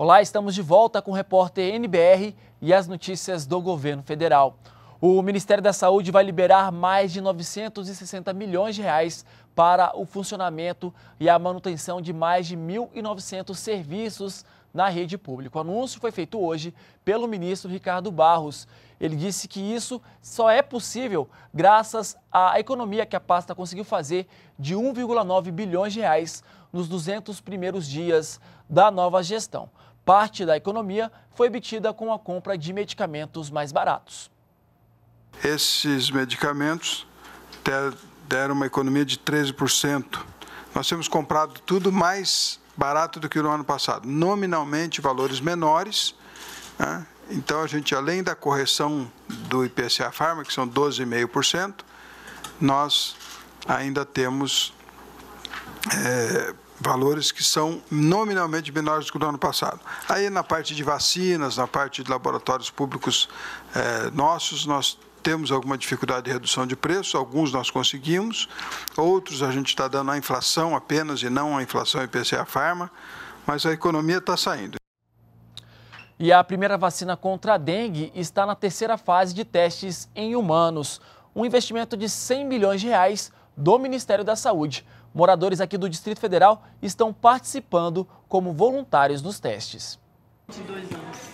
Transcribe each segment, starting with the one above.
Olá, estamos de volta com o repórter NBR e as notícias do governo federal. O Ministério da Saúde vai liberar mais de 960 milhões de reais para o funcionamento e a manutenção de mais de 1.900 serviços na rede pública. O anúncio foi feito hoje pelo ministro Ricardo Barros. Ele disse que isso só é possível graças à economia que a pasta conseguiu fazer de 1,9 bilhões de reais nos 200 primeiros dias da nova gestão. Parte da economia foi obtida com a compra de medicamentos mais baratos. Esses medicamentos deram uma economia de 13%. Nós temos comprado tudo mais barato do que no ano passado, nominalmente valores menores. Né? Então, a gente, além da correção do IPCA Farma, que são 12,5%, nós ainda temos é, valores que são nominalmente menores do que do ano passado. Aí, na parte de vacinas, na parte de laboratórios públicos eh, nossos, nós temos alguma dificuldade de redução de preço, alguns nós conseguimos, outros a gente está dando a inflação apenas e não a inflação IPCA Farma, mas a economia está saindo. E a primeira vacina contra a dengue está na terceira fase de testes em humanos. Um investimento de 100 milhões de reais do Ministério da Saúde. Moradores aqui do Distrito Federal estão participando como voluntários nos testes.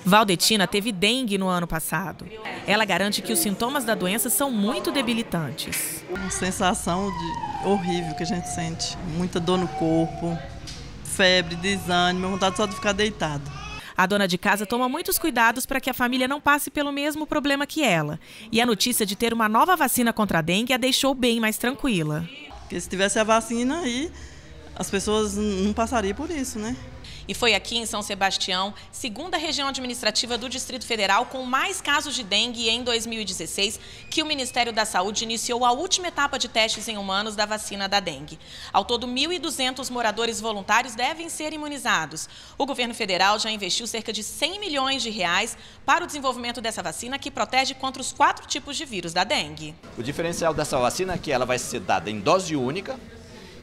Valdetina teve dengue no ano passado. Ela garante que os sintomas da doença são muito debilitantes. Uma sensação de... horrível que a gente sente. Muita dor no corpo, febre, desânimo, vontade só de ficar deitado. A dona de casa toma muitos cuidados para que a família não passe pelo mesmo problema que ela. E a notícia de ter uma nova vacina contra a dengue a deixou bem mais tranquila. Porque se tivesse a vacina aí, as pessoas não passariam por isso, né? E foi aqui em São Sebastião, segunda região administrativa do Distrito Federal com mais casos de dengue em 2016, que o Ministério da Saúde iniciou a última etapa de testes em humanos da vacina da dengue. Ao todo, 1.200 moradores voluntários devem ser imunizados. O governo federal já investiu cerca de 100 milhões de reais para o desenvolvimento dessa vacina que protege contra os quatro tipos de vírus da dengue. O diferencial dessa vacina é que ela vai ser dada em dose única,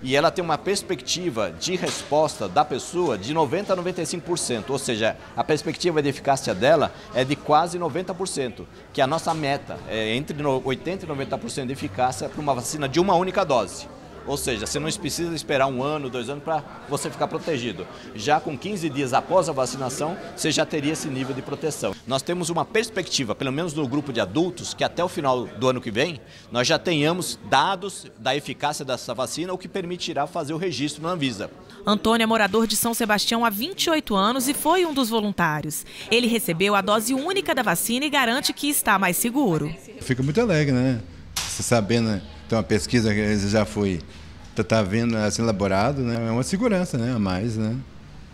e ela tem uma perspectiva de resposta da pessoa de 90 a 95%, ou seja, a perspectiva de eficácia dela é de quase 90%, que é a nossa meta, é entre 80 e 90% de eficácia para uma vacina de uma única dose. Ou seja, você não precisa esperar um ano, dois anos para você ficar protegido. Já com 15 dias após a vacinação, você já teria esse nível de proteção. Nós temos uma perspectiva, pelo menos no grupo de adultos, que até o final do ano que vem, nós já tenhamos dados da eficácia dessa vacina, o que permitirá fazer o registro na Anvisa. Antônio é morador de São Sebastião há 28 anos e foi um dos voluntários. Ele recebeu a dose única da vacina e garante que está mais seguro. Fica muito alegre, né? Se sabendo, né? Então a pesquisa já foi está tá vendo assim elaborado, né? É uma segurança, né, a mais, né?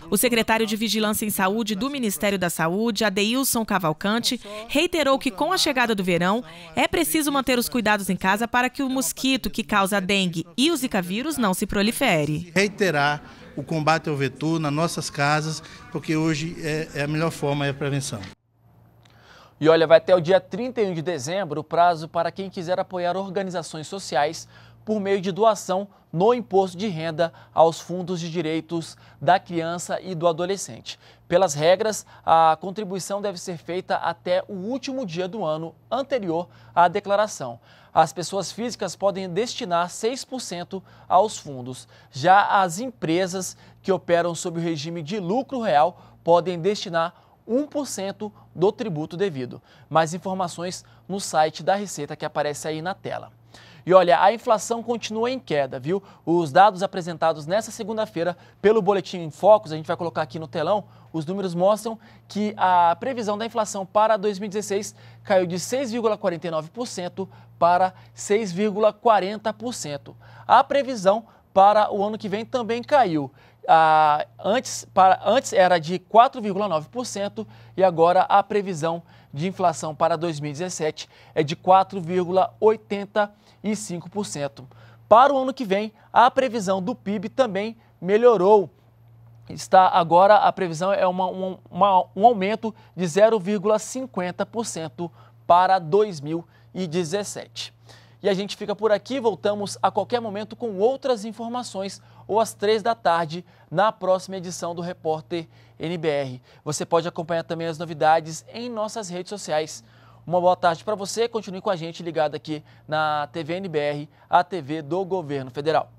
O secretário de Vigilância em Saúde do Ministério da Saúde, Adeilson Cavalcante, reiterou que com a chegada do verão é preciso manter os cuidados em casa para que o mosquito que causa a dengue e o zika vírus não se prolifere. Reiterar o combate ao vetor nas nossas casas, porque hoje é, é a melhor forma é a prevenção. E olha, vai até o dia 31 de dezembro o prazo para quem quiser apoiar organizações sociais por meio de doação no imposto de renda aos fundos de direitos da criança e do adolescente. Pelas regras, a contribuição deve ser feita até o último dia do ano anterior à declaração. As pessoas físicas podem destinar 6% aos fundos. Já as empresas que operam sob o regime de lucro real podem destinar 1% do tributo devido. Mais informações no site da Receita que aparece aí na tela. E olha, a inflação continua em queda, viu? Os dados apresentados nessa segunda-feira pelo Boletim em Focos, a gente vai colocar aqui no telão, os números mostram que a previsão da inflação para 2016 caiu de 6,49% para 6,40%. A previsão para o ano que vem também caiu ah, antes, para, antes era de 4,9% e agora a previsão de inflação para 2017 é de 4,85%. Para o ano que vem, a previsão do PIB também melhorou. Está agora a previsão é uma, uma, um aumento de 0,50% para 2017. E a gente fica por aqui, voltamos a qualquer momento com outras informações ou às três da tarde na próxima edição do Repórter NBR. Você pode acompanhar também as novidades em nossas redes sociais. Uma boa tarde para você, continue com a gente ligado aqui na TV NBR, a TV do Governo Federal.